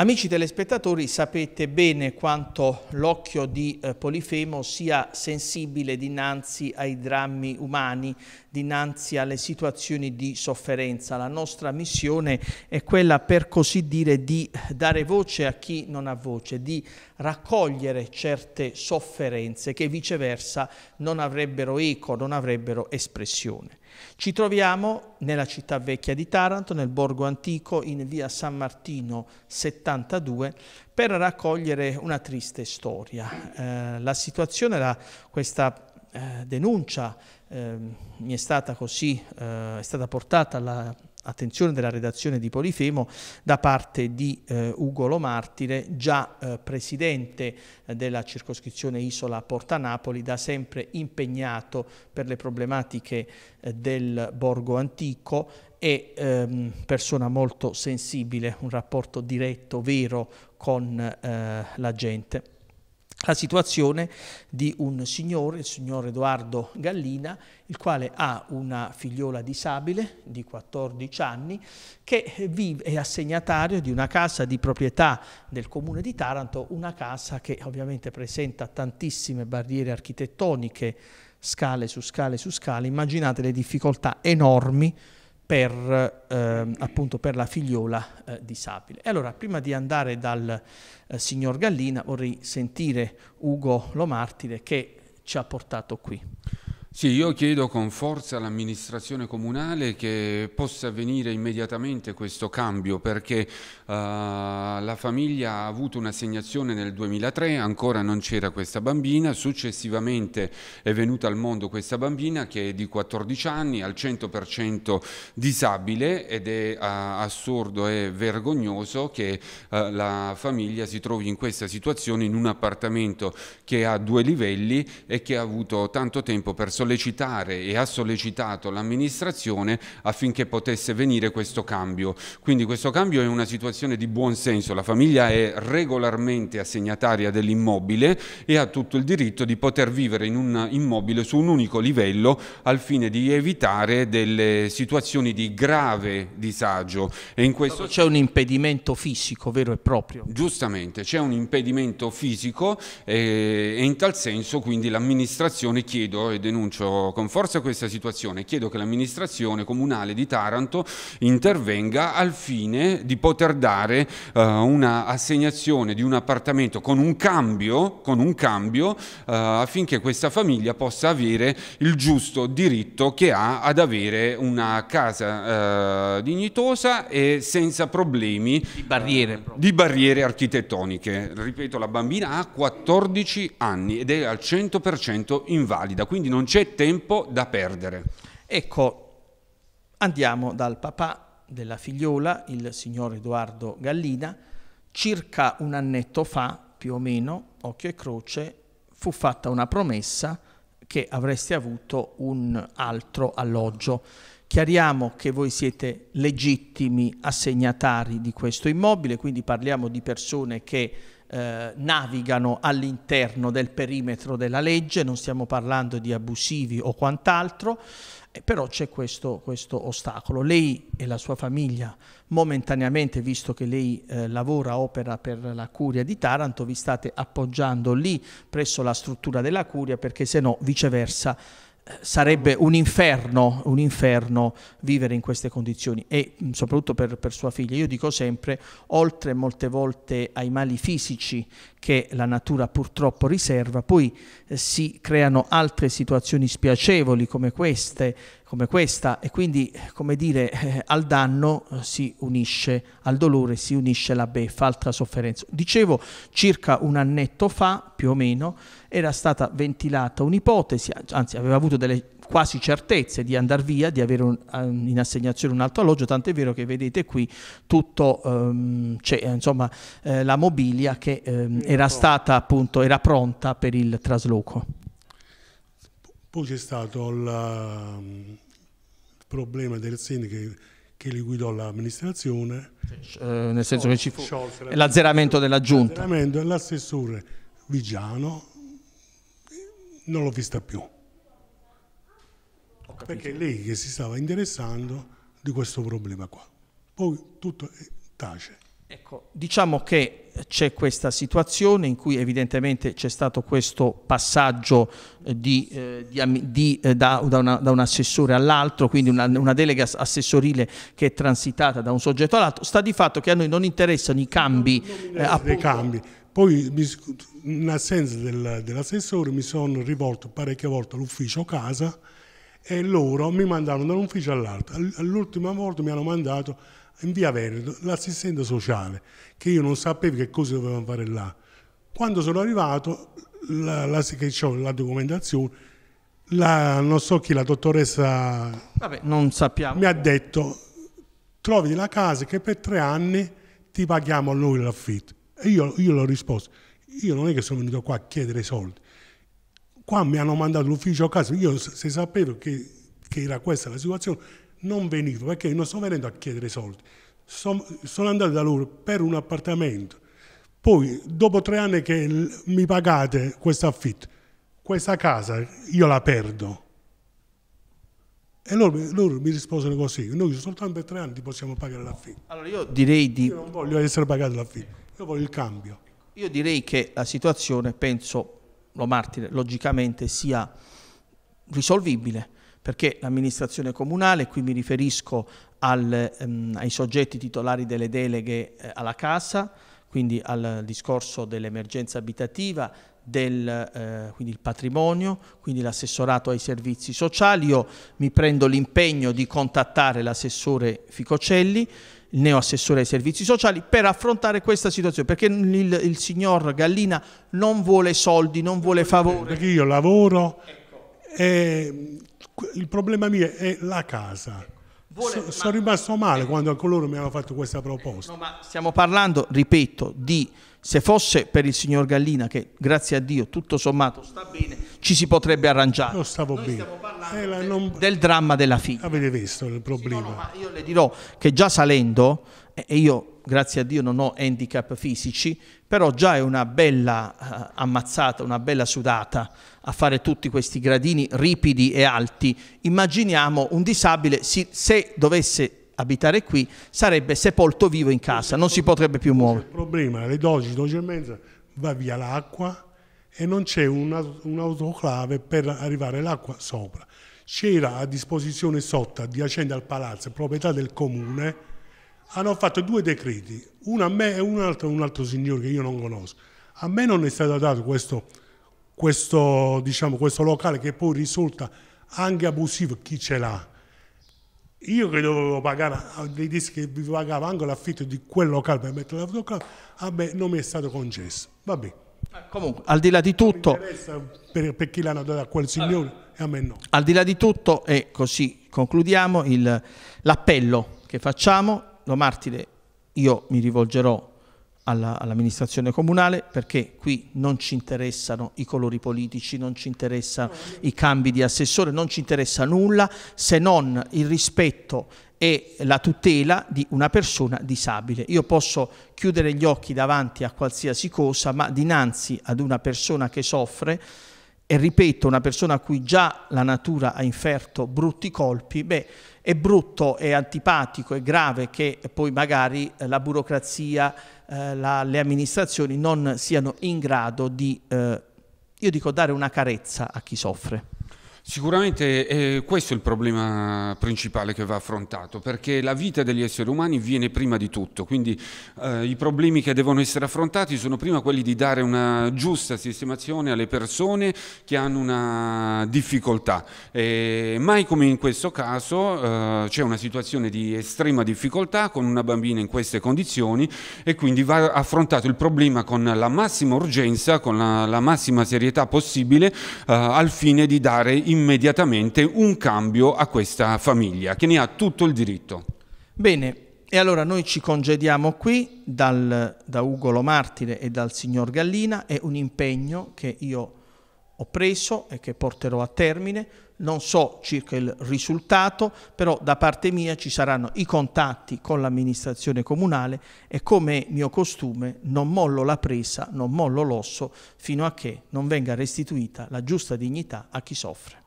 Amici telespettatori, sapete bene quanto l'occhio di eh, Polifemo sia sensibile dinanzi ai drammi umani, dinanzi alle situazioni di sofferenza. La nostra missione è quella, per così dire, di dare voce a chi non ha voce, di raccogliere certe sofferenze che viceversa non avrebbero eco, non avrebbero espressione. Ci troviamo nella città vecchia di Taranto, nel borgo antico, in via San Martino 72, per raccogliere una triste storia. Eh, la situazione, la, questa eh, denuncia eh, mi è stata così, eh, è stata portata alla attenzione della redazione di Polifemo da parte di eh, Ugo Lomartire, già eh, presidente eh, della circoscrizione Isola Porta Napoli, da sempre impegnato per le problematiche eh, del borgo antico e ehm, persona molto sensibile, un rapporto diretto, vero con eh, la gente la situazione di un signore, il signor Edoardo Gallina, il quale ha una figliola disabile di 14 anni che vive, è assegnatario di una casa di proprietà del comune di Taranto, una casa che ovviamente presenta tantissime barriere architettoniche, scale su scale su scale, immaginate le difficoltà enormi per, eh, appunto per la figliola eh, disabile. E allora, prima di andare dal eh, signor Gallina, vorrei sentire Ugo Lomartire che ci ha portato qui. Sì, io chiedo con forza all'amministrazione comunale che possa avvenire immediatamente questo cambio perché uh, la famiglia ha avuto un'assegnazione nel 2003, ancora non c'era questa bambina, successivamente è venuta al mondo questa bambina che è di 14 anni, al 100% disabile ed è uh, assurdo e vergognoso che uh, la famiglia si trovi in questa situazione in un appartamento che ha due livelli e che ha avuto tanto tempo per sollevare sollecitare e ha sollecitato l'amministrazione affinché potesse venire questo cambio. Quindi questo cambio è una situazione di buon senso, la famiglia è regolarmente assegnataria dell'immobile e ha tutto il diritto di poter vivere in un immobile su un unico livello al fine di evitare delle situazioni di grave disagio. E in questo c'è un impedimento fisico vero e proprio. Giustamente, c'è un impedimento fisico eh, e in tal senso quindi l'amministrazione chiedo e denuncio denuncio con forza questa situazione e chiedo che l'amministrazione comunale di Taranto intervenga al fine di poter dare eh, una assegnazione di un appartamento con un cambio, con un cambio eh, affinché questa famiglia possa avere il giusto diritto che ha ad avere una casa eh, dignitosa e senza problemi di barriere, eh, di barriere architettoniche. Ripeto, la bambina ha 14 anni ed è al 100% invalida, quindi non c'è c'è tempo da perdere. Ecco, andiamo dal papà della figliola, il signor Edoardo Gallina, circa un annetto fa, più o meno, occhio e croce, fu fatta una promessa che avreste avuto un altro alloggio. Chiariamo che voi siete legittimi assegnatari di questo immobile, quindi parliamo di persone che eh, navigano all'interno del perimetro della legge, non stiamo parlando di abusivi o quant'altro, eh, però c'è questo, questo, ostacolo. Lei e la sua famiglia momentaneamente, visto che lei eh, lavora, opera per la Curia di Taranto, vi state appoggiando lì presso la struttura della Curia perché se no viceversa sarebbe un inferno, un inferno, vivere in queste condizioni e soprattutto per, per, sua figlia. Io dico sempre, oltre molte volte ai mali fisici che la natura purtroppo riserva, poi eh, si creano altre situazioni spiacevoli come queste, come questa e quindi eh, come dire eh, al danno eh, si unisce al dolore si unisce la beffa altra sofferenza dicevo circa un annetto fa più o meno era stata ventilata un'ipotesi anzi aveva avuto delle quasi certezze di andare via di avere un, in assegnazione un altro alloggio tant'è vero che vedete qui tutto ehm, c'è eh, insomma eh, la mobilia che ehm, era stata appunto era pronta per il trasloco poi c'è stato il problema del sindaco che li guidò l'amministrazione. Cioè, eh, nel senso oh, che ci fu l'azzeramento della giunta. L'azzeramento dell'assessore Vigiano non l'ho vista più. Perché lei che si stava interessando di questo problema qua. Poi tutto tace. Ecco, diciamo che c'è questa situazione in cui evidentemente c'è stato questo passaggio eh, di, eh, di, di, eh, da, da, una, da, un assessore all'altro, quindi una, una, delega assessorile che è transitata da un soggetto all'altro, sta di fatto che a noi non interessano i cambi. Eh, appunto... eh, cambi. Poi in assenza del, dell'assessore mi sono rivolto parecchie volte all'ufficio casa e loro mi mandarono da un ufficio all'altro. All'ultima volta mi hanno mandato in via Veneto l'assistente sociale, che io non sapevo che cosa dovevano fare là. Quando sono arrivato, la, la, che ho la documentazione, la, non so chi, la dottoressa Vabbè, mi ha detto trovi la casa che per tre anni ti paghiamo noi l'affitto. E io, io l'ho risposto, io non è che sono venuto qua a chiedere soldi, qua mi hanno mandato l'ufficio a casa, io se sapevo che, che era questa la situazione non venivo perché non sto venendo a chiedere soldi, sono, sono andato da loro per un appartamento. Poi, dopo tre anni che mi pagate questo affitto, questa casa io la perdo. E loro, loro, mi risposero così, noi soltanto per tre anni possiamo pagare l'affitto. Allora io direi di... Io non voglio essere pagato l'affitto, io voglio il cambio. Io direi che la situazione, penso, lo martire, logicamente sia risolvibile perché l'amministrazione comunale, qui mi riferisco al, ehm, ai soggetti titolari delle deleghe eh, alla casa, quindi al discorso dell'emergenza abitativa, del, eh, quindi il patrimonio, quindi l'assessorato ai servizi sociali. Io mi prendo l'impegno di contattare l'assessore Ficocelli, il neoassessore ai servizi sociali, per affrontare questa situazione, perché il, il signor Gallina non vuole soldi, non vuole favori. Perché io lavoro ecco. e il problema mio è la casa. Vuole, so, ma, sono rimasto male eh, quando coloro mi hanno fatto questa proposta. Eh, no, ma stiamo parlando, ripeto, di se fosse per il signor Gallina, che grazie a Dio tutto sommato sta bene, ci si potrebbe arrangiare. Io stavo Noi bene. Stiamo parlando eh, la, del, non... del, dramma della figlia. Avete visto il problema? Sì, no, no, io le dirò che già salendo, e eh, io grazie a Dio non ho handicap fisici, però già è una bella eh, ammazzata, una bella sudata a fare tutti questi gradini ripidi e alti. Immaginiamo un disabile, si, se dovesse abitare qui, sarebbe sepolto vivo in casa, non si potrebbe più muovere. Il problema, alle 12, 12 e mezza va via l'acqua e non c'è un'autoclave un per arrivare l'acqua sopra. C'era a disposizione sotto, adiacente al palazzo, proprietà del comune, hanno fatto due decreti, uno a me e un altro a un altro signore che io non conosco. A me non è stato dato questo, questo, diciamo, questo locale che poi risulta anche abusivo chi ce l'ha. Io che dovevo pagare, ah, dei dischi che vi pagavo anche l'affitto di quel locale per mettere l'autoclave, a me non mi è stato concesso. Va ah, Comunque, al di là di tutto, per, per, chi l'hanno dato a quel signore e a me no. Al di là di tutto, e così concludiamo, l'appello che facciamo lo martire io mi rivolgerò alla, all'amministrazione comunale perché qui non ci interessano i colori politici, non ci interessano i cambi di assessore, non ci interessa nulla se non il rispetto e la tutela di una persona disabile. Io posso chiudere gli occhi davanti a qualsiasi cosa, ma dinanzi ad una persona che soffre e ripeto, una persona a cui già la natura ha inferto brutti colpi, beh, è brutto, è antipatico, è grave che poi magari eh, la burocrazia, eh, la, le amministrazioni non siano in grado di, eh, io dico, dare una carezza a chi soffre. Sicuramente eh, questo è il problema principale che va affrontato, perché la vita degli esseri umani viene prima di tutto, quindi eh, i problemi che devono essere affrontati sono prima quelli di dare una giusta sistemazione alle persone che hanno una difficoltà. E mai come in questo caso eh, c'è una situazione di estrema difficoltà con una bambina in queste condizioni e quindi va affrontato il problema con la massima urgenza, con la, la massima serietà possibile, eh, al fine di dare in immediatamente un cambio a questa famiglia, che ne ha tutto il diritto. Bene, e allora noi ci congediamo qui dal, da Ugolo Martire e dal signor Gallina, è un impegno che io ho preso e che porterò a termine, non so circa il risultato, però da parte mia ci saranno i contatti con l'amministrazione comunale e come mio costume non mollo la presa, non mollo l'osso fino a che non venga restituita la giusta dignità a chi soffre.